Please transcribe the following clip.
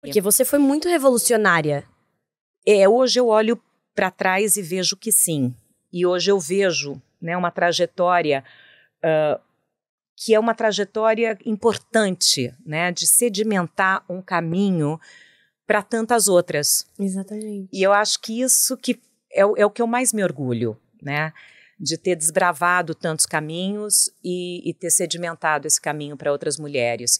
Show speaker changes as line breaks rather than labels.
Porque você foi muito revolucionária. É, hoje eu olho para trás e vejo que sim. E hoje eu vejo né, uma trajetória uh, que é uma trajetória importante, né, de sedimentar um caminho para tantas outras. Exatamente. E eu acho que isso que é, é, o que eu mais me orgulho, né, de ter desbravado tantos caminhos e, e ter sedimentado esse caminho para outras mulheres.